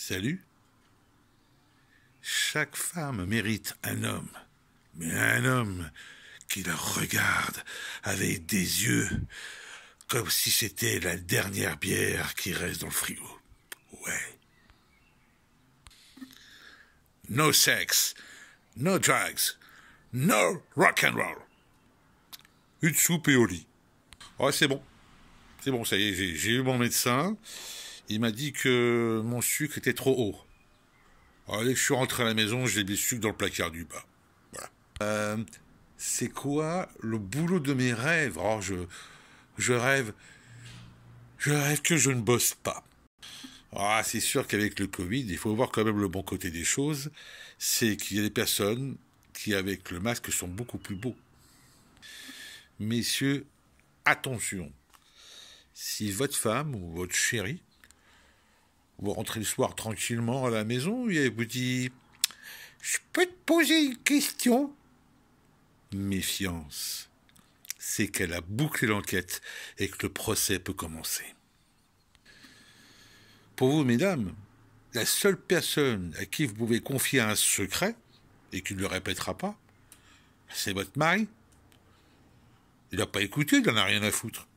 Salut Chaque femme mérite un homme, mais un homme qui la regarde avec des yeux comme si c'était la dernière bière qui reste dans le frigo. Ouais. No sex, no drugs, no rock and roll. Une soupe et au lit. Ouais, oh, c'est bon. C'est bon, ça y est, j'ai eu mon médecin il m'a dit que mon sucre était trop haut. Alors, dès je suis rentré à la maison, j'ai mis le sucre dans le placard du bas. Voilà. Euh, c'est quoi le boulot de mes rêves Alors, je, je rêve. Je rêve que je ne bosse pas. Ah, c'est sûr qu'avec le Covid, il faut voir quand même le bon côté des choses. C'est qu'il y a des personnes qui, avec le masque, sont beaucoup plus beaux. Messieurs, attention. Si votre femme ou votre chérie vous rentrez le soir tranquillement à la maison et vous dit Je peux te poser une question Méfiance. C'est qu'elle a bouclé l'enquête et que le procès peut commencer. Pour vous, mesdames, la seule personne à qui vous pouvez confier un secret et qui ne le répétera pas, c'est votre mari. Il n'a pas écouté, il n'en a rien à foutre.